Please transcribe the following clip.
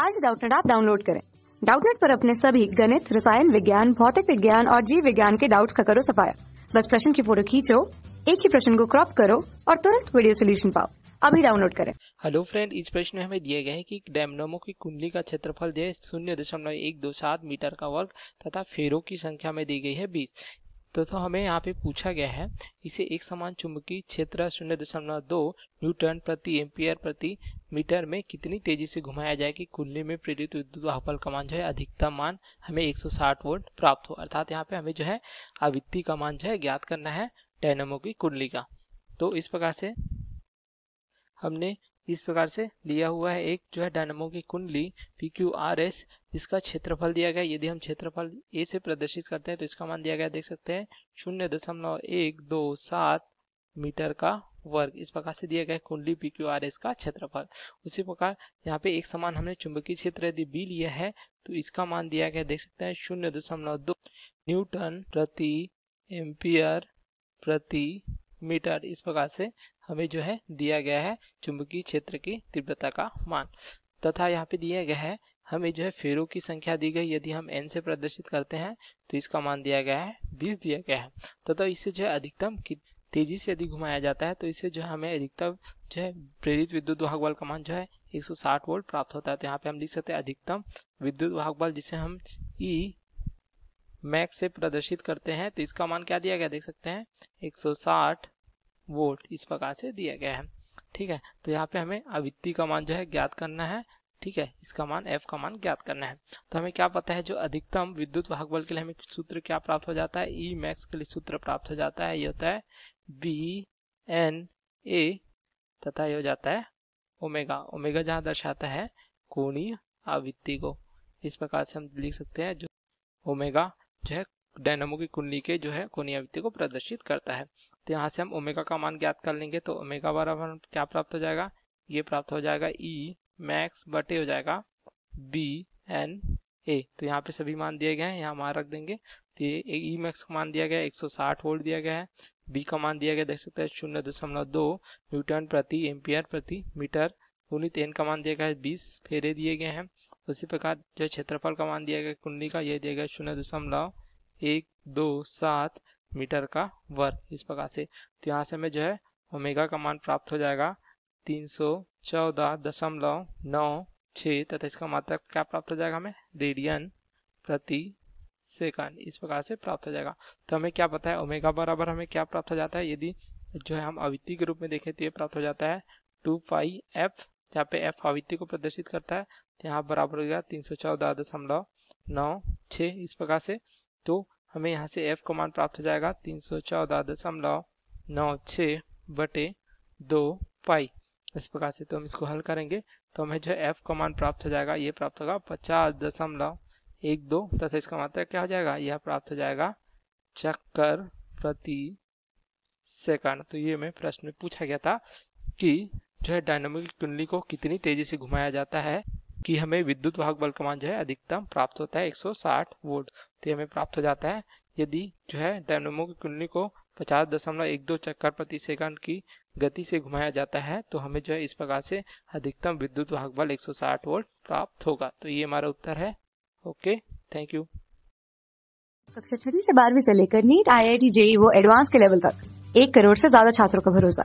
आज डाउटनेट आप डाउनलोड करें डाउटनेट पर अपने सभी गणित रसायन विज्ञान भौतिक विज्ञान और जीव विज्ञान के डाउट्स का करो सफाया बस प्रश्न की फोटो खींचो एक ही प्रश्न को क्रॉप करो और तुरंत वीडियो सोल्यूशन पाओ अभी डाउनलोड करें हेलो फ्रेंड इस प्रश्न में हमें दिया गया है कि डैमनोमो की कुंडली का क्षेत्रफल दिया है शून्य दशमलव एक दो सात मीटर का वर्ग तथा फेरों की संख्या में दी गई है बीस तो, तो हमें यहाँ पे पूछा गया है इसे एक समान चुंबकीय क्षेत्र शून्य दशमलव दो न्यूटन प्रति एम्पियर प्रति मीटर में कितनी तेजी से घुमाया जाए कि कुंडली में प्रेरित विद्युत हपल का मान जो है अधिकतम मान हमें 160 वोल्ट प्राप्त हो अर्थात यहाँ पे हमें जो है आवृत्ति का मान जो है ज्ञात करना है डायनामो की कुंडली का तो इस प्रकार से हमने इस प्रकार से लिया हुआ है एक जो है डायनमो की कुंडली पी क्यू आर एस इसका क्षेत्रफल दिया गया यदि हम क्षेत्रफल ए से प्रदर्शित करते हैं तो इसका मान दिया गया देख सकते हैं शून्य दशमलव एक दो सात मीटर का वर्ग इस प्रकार से दिया गया कुंडली पी क्यू आर एस का क्षेत्रफल उसी प्रकार यहाँ पे एक समान हमने चुंबकीय क्षेत्र यदि बी लिया है तो इसका मान दिया गया देख सकते हैं शून्य दशमलव दो न्यूटन प्रति एम्पियर प्रति मीटर इस प्रकार से हमें जो है दिया गया है चुंबकीय क्षेत्र की तीव्रता का मान तथा यहाँ पे दिया गया है हमें जो है फेरों की संख्या दी गई यदि हम एन से प्रदर्शित करते हैं तो इसका मान दिया गया है बीस दिया गया है तथा इससे जो है अधिकतम तेजी से यदि घुमाया जाता है तो इससे जो है हमें अधिकतम जो है प्रेरित विद्युत वाहक बल का मान जो है 160 वोल्ट प्राप्त होता है तो यहाँ पे हम लिख सकते हैं अधिकतम विद्युत वाहक बल जिसे हम ई e मैक्स से प्रदर्शित करते हैं तो इसका मान क्या दिया गया देख सकते हैं 160 वोल्ट इस प्रकार से दिया गया है ठीक है तो यहाँ पे हमें अवित्ती का मान जो है ज्ञात करना है ठीक है इसका मान एफ का मान ज्ञात करना है तो हमें क्या पता है जो अधिकतम विद्युत वाहक बल के लिए हमें सूत्र क्या प्राप्त हो जाता है ई e मैक्स के लिए सूत्र प्राप्त हो जाता है ये होता है बी एन ए तथा ये हो जाता है ओमेगा ओमेगा जहाँ दर्शाता है कोणीय आवृत्ति को इस प्रकार से हम लिख सकते हैं जो ओमेगा जो है डायनामो की कुंडली के जो है कोणीयावृत्ति को प्रदर्शित करता है तो यहाँ से हम ओमेगा का मान ज्ञात कर लेंगे तो ओमेगा बराबर क्या प्राप्त हो जाएगा ये प्राप्त हो जाएगा ई e मैक्स बटे हो जाएगा बी एन ए तो यहाँ पे सभी मान दिए गए हैं यहाँ मान रख देंगे तो ये ई मैक्स का मान दिया गया है 160 वोल्ट दिया गया है बी का मान दिया गया देख सकते हैं शून्य दशमलव दो न्यूटन प्रति एम्पियर प्रति मीटर गुणित एन का मान दिया गया है बीस फेरे दिए गए हैं उसी प्रकार जो क्षेत्रफल का मान दिया गया कुंडली का यह दिया गया शून्य दशमलव एक दो सात मीटर का वर्ग इस प्रकार से तो यहाँ से हमें जो है ओमेगा का मान प्राप्त हो जाएगा तीन सौ चौदह दशमलव नौ छः तथा इसका मात्रा क्या प्राप्त हो जाएगा हमें रेडियन प्रति सेकंड इस प्रकार से प्राप्त हो जाएगा तो हमें क्या पता है ओमेगा बराबर हमें क्या प्राप्त हो जाता है यदि जो है हम अवित के रूप में देखें तो ये प्राप्त हो जाता है टू पाई एफ जहाँ पे एफ आवृत्ति को प्रदर्शित करता है तो यहाँ बराबर हो गया तीन सौ चौदह दशमलव नौ छः इस प्रकार से तो हमें यहाँ से एफ कमान प्राप्त हो जाएगा तीन सौ चौदह दशमलव नौ छः बटे दो पाई इस प्रकार से तो हम इसको हल करेंगे तो हमें जो एफ कमान प्राप्त हो जाएगा ये प्राप्त होगा पचास दशमलव एक दो तथा इसका मात्रा क्या हो जाएगा यह प्राप्त हो जाएगा चक्कर प्रति सेकंड तो ये हमें प्रश्न में पूछा गया था कि जो है डायनामिक कुंडली को कितनी तेजी से घुमाया जाता है कि हमें विद्युत वाहक बल कमान जो है अधिकतम प्राप्त होता है 160 वोल्ट तो हमें प्राप्त हो जाता है यदि जो है डायनोमो की कुंडली को पचास दशमलव एक दो चक्कर प्रति सेकंड की गति से घुमाया जाता है तो हमें जो है इस प्रकार से अधिकतम विद्युत वाहक बल 160 वोल्ट प्राप्त होगा तो ये हमारा उत्तर है ओके थैंक यू कक्षा छठी से बारहवीं से लेकर NEET I I T JEE वो एडवांस के लेवल तक एक करोड़ से ज्यादा छात्रों का भरोसा